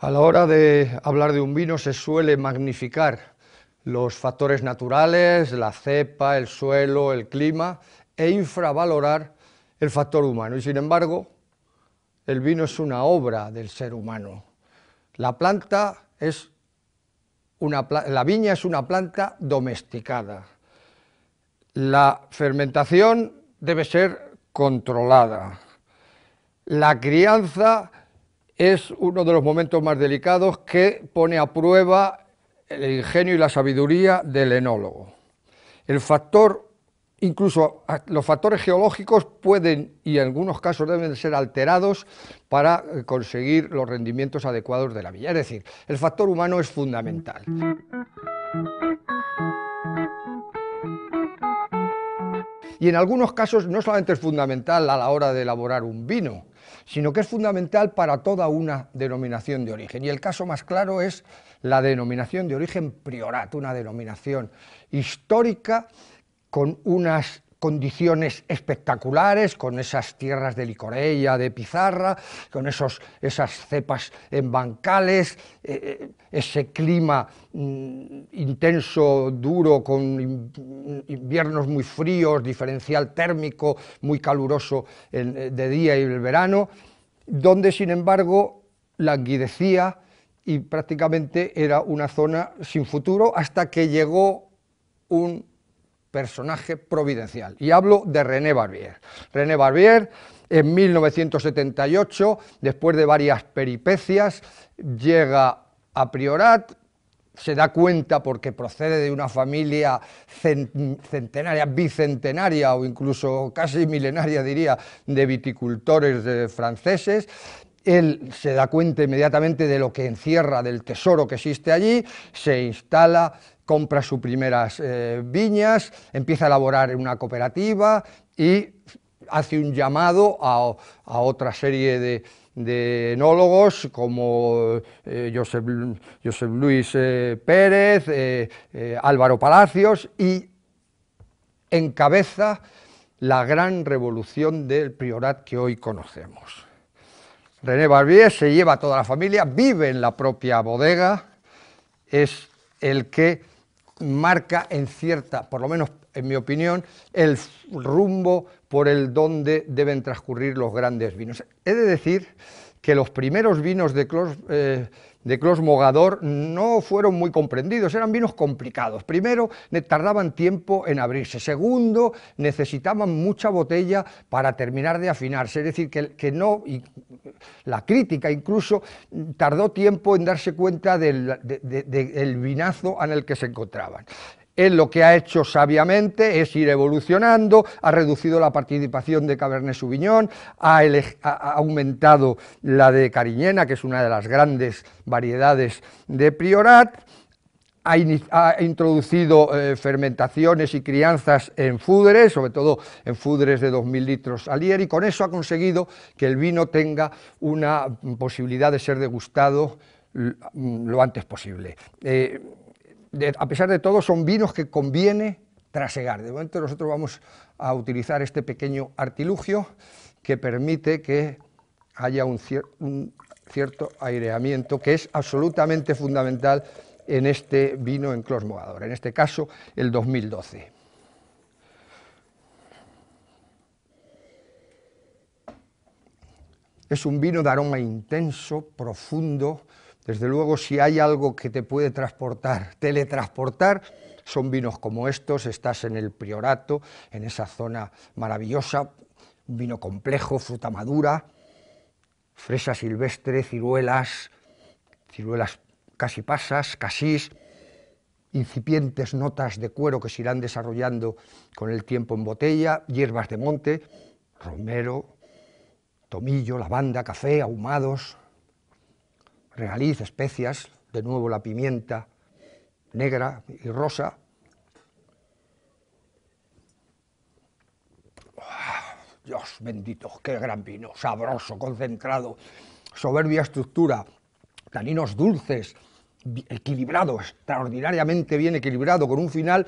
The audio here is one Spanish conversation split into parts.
A la hora de hablar de un vino se suele magnificar los factores naturales, la cepa, el suelo, el clima, e infravalorar el factor humano. Y sin embargo, el vino es una obra del ser humano. La planta es una, la viña es una planta domesticada. La fermentación debe ser controlada. La crianza es uno de los momentos más delicados que pone a prueba el ingenio y la sabiduría del enólogo. El factor incluso los factores geológicos pueden y en algunos casos deben ser alterados para eh, conseguir los rendimientos adecuados de la villa. Es decir, el factor humano es fundamental. Y en algunos casos no solamente es fundamental a la hora de elaborar un vino, sino que es fundamental para toda una denominación de origen. Y el caso más claro es la denominación de origen priorat, una denominación histórica con unas condiciones espectaculares, con esas tierras de licorella, de pizarra, con esos, esas cepas en bancales, eh, eh, ese clima mm, intenso, duro, con inviernos muy fríos, diferencial térmico, muy caluroso eh, de día y el verano, donde sin embargo languidecía y prácticamente era una zona sin futuro hasta que llegó un personaje providencial. Y hablo de René Barbier. René Barbier, en 1978, después de varias peripecias, llega a Priorat, se da cuenta porque procede de una familia centenaria, bicentenaria o incluso casi milenaria, diría, de viticultores franceses, él se da cuenta inmediatamente de lo que encierra, del tesoro que existe allí, se instala, compra sus primeras eh, viñas, empieza a elaborar una cooperativa y hace un llamado a, otra serie de, enólogos como eh, Josep, Luis eh, Pérez, eh, Álvaro Palacios y encabeza la gran revolución del priorat que hoy conocemos. René Barbier se lleva a toda la familia, vive en la propia bodega, es el que marca en cierta, por lo menos en mi opinión, el rumbo por el donde deben transcurrir los grandes vinos. He de decir que los primeros vinos de Clos, eh, de Mogador no fueron muy comprendidos, eran vinos complicados. Primero, tardaban tiempo en abrirse. Segundo, necesitaban mucha botella para terminar de afinarse. Es decir, que, no, la crítica incluso tardó tiempo en darse cuenta del vinazo en el que se encontraban. Él lo que ha hecho sabiamente es ir evolucionando, ha reducido la participación de Cabernet Sauvignon, ha, aumentado la de Cariñena, que es una de las grandes variedades de Priorat, ha, introducido eh, fermentaciones y crianzas en fúdres, sobre todo en fúdres de 2.000 litros al y con eso ha conseguido que el vino tenga una posibilidad de ser degustado mm, lo antes posible. Eh, a pesar de todo, son vinos que conviene trasegar. De momento nosotros vamos a utilizar este pequeño artilugio que permite que haya un, cierto aireamiento que es absolutamente fundamental en este vino en Clos en este caso el 2012. Es un vino de aroma intenso, profundo, desde luego, si hay algo que te puede transportar, teletransportar, son vinos como estos, estás en el Priorato, en esa zona maravillosa, vino complejo, fruta madura, fresa silvestre, ciruelas, ciruelas casi pasas, casís, incipientes notas de cuero que se irán desarrollando con el tiempo en botella, hierbas de monte, romero, tomillo, lavanda, café, ahumados, regaliz, especias, de nuevo la pimienta negra y rosa. Ah, Dios bendito, qué gran vino, sabroso, concentrado, soberbia estructura, taninos dulces, equilibrado, extraordinariamente bien equilibrado, con un final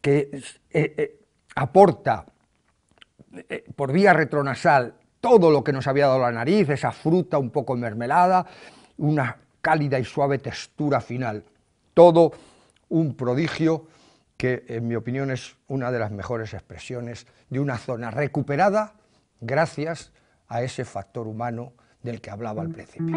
que eh, eh, aporta eh, por vía retronasal todo lo que nos había dado la nariz, esa fruta un poco mermelada, una cálida y suave textura final. Todo un prodigio que, en mi opinión, es una de las mejores expresiones de una zona recuperada gracias a ese factor humano del que hablaba al principio.